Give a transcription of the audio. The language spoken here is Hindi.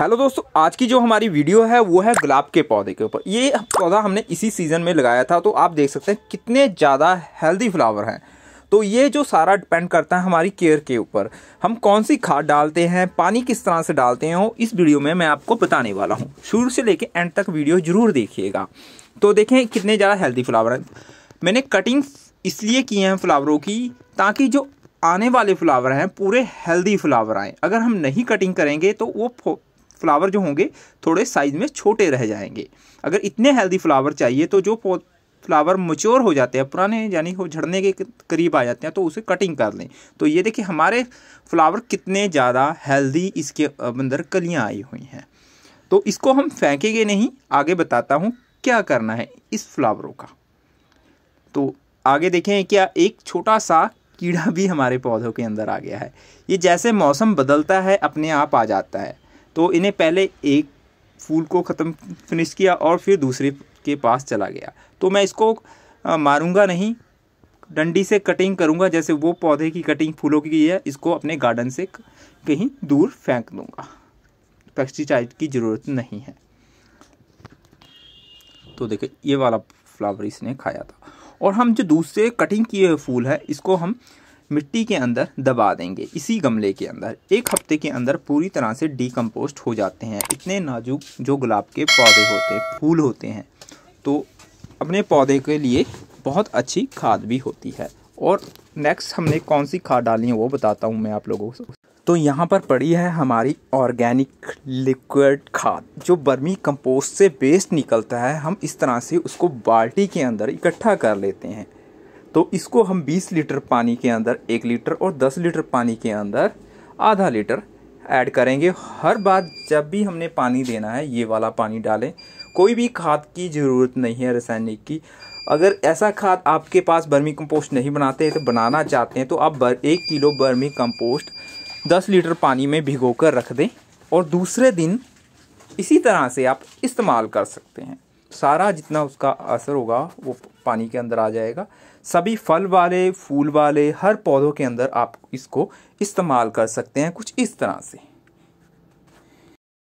हेलो दोस्तों आज की जो हमारी वीडियो है वो है गुलाब के पौधे के ऊपर ये पौधा हमने इसी सीज़न में लगाया था तो आप देख सकते हैं कितने ज़्यादा हेल्दी फ्लावर हैं तो ये जो सारा डिपेंड करता है हमारी केयर के ऊपर हम कौन सी खाद डालते हैं पानी किस तरह से डालते हैं इस वीडियो में मैं आपको बताने वाला हूँ शुरू से लेकर एंड तक वीडियो ज़रूर देखिएगा तो देखें कितने ज़्यादा हेल्दी फ्लावर हैं मैंने कटिंग इसलिए किए हैं फ्लावरों की ताकि जो आने वाले फ्लावर हैं पूरे हेल्दी फ्लावर आएँ अगर हम नहीं कटिंग करेंगे तो वो फ्लावर जो होंगे थोड़े साइज़ में छोटे रह जाएंगे अगर इतने हेल्दी फ्लावर चाहिए तो जो फ्लावर मच्योर हो जाते हैं पुराने यानी हो झड़ने के करीब आ जाते हैं तो उसे कटिंग कर लें तो ये देखिए हमारे फ्लावर कितने ज़्यादा हेल्दी इसके अंदर कलियाँ आई हुई हैं तो इसको हम फेंकेंगे नहीं आगे बताता हूँ क्या करना है इस फ्लावरों का तो आगे देखें क्या एक छोटा सा कीड़ा भी हमारे पौधों के अंदर आ गया है ये जैसे मौसम बदलता है अपने आप आ जाता है तो इन्हें पहले एक फूल को ख़त्म फिनिश किया और फिर दूसरे के पास चला गया तो मैं इसको मारूंगा नहीं डंडी से कटिंग करूंगा जैसे वो पौधे की कटिंग फूलों की है इसको अपने गार्डन से कहीं दूर फेंक दूंगा पेस्टिसाइड की ज़रूरत नहीं है तो देखिए ये वाला फ्लावर इसने खाया था और हम जो दूसरे कटिंग किए हुए फूल है इसको हम मिट्टी के अंदर दबा देंगे इसी गमले के अंदर एक हफ्ते के अंदर पूरी तरह से डीकम्पोस्ट हो जाते हैं इतने नाजुक जो गुलाब के पौधे होते हैं फूल होते हैं तो अपने पौधे के लिए बहुत अच्छी खाद भी होती है और नेक्स्ट हमने कौन सी खाद डाली है वो बताता हूँ मैं आप लोगों को तो यहाँ पर पड़ी है हमारी ऑर्गेनिक लिक्विड खाद जो बर्मी कंपोस्ट से वेस्ट निकलता है हम इस तरह से उसको बाल्टी के अंदर इकट्ठा कर लेते हैं तो इसको हम 20 लीटर पानी के अंदर एक लीटर और 10 लीटर पानी के अंदर आधा लीटर ऐड करेंगे हर बार जब भी हमने पानी देना है ये वाला पानी डालें कोई भी खाद की ज़रूरत नहीं है रासायनिक की अगर ऐसा खाद आपके पास बर्मी कंपोस्ट नहीं बनाते तो बनाना चाहते हैं तो आप बर, एक किलो बर्मी कंपोस्ट 10 लीटर पानी में भिगो कर रख दें और दूसरे दिन इसी तरह से आप इस्तेमाल कर सकते हैं सारा जितना उसका असर होगा वो पानी के अंदर आ जाएगा सभी फल वाले फूल वाले हर पौधों के अंदर आप इसको इस्तेमाल कर सकते हैं कुछ इस तरह से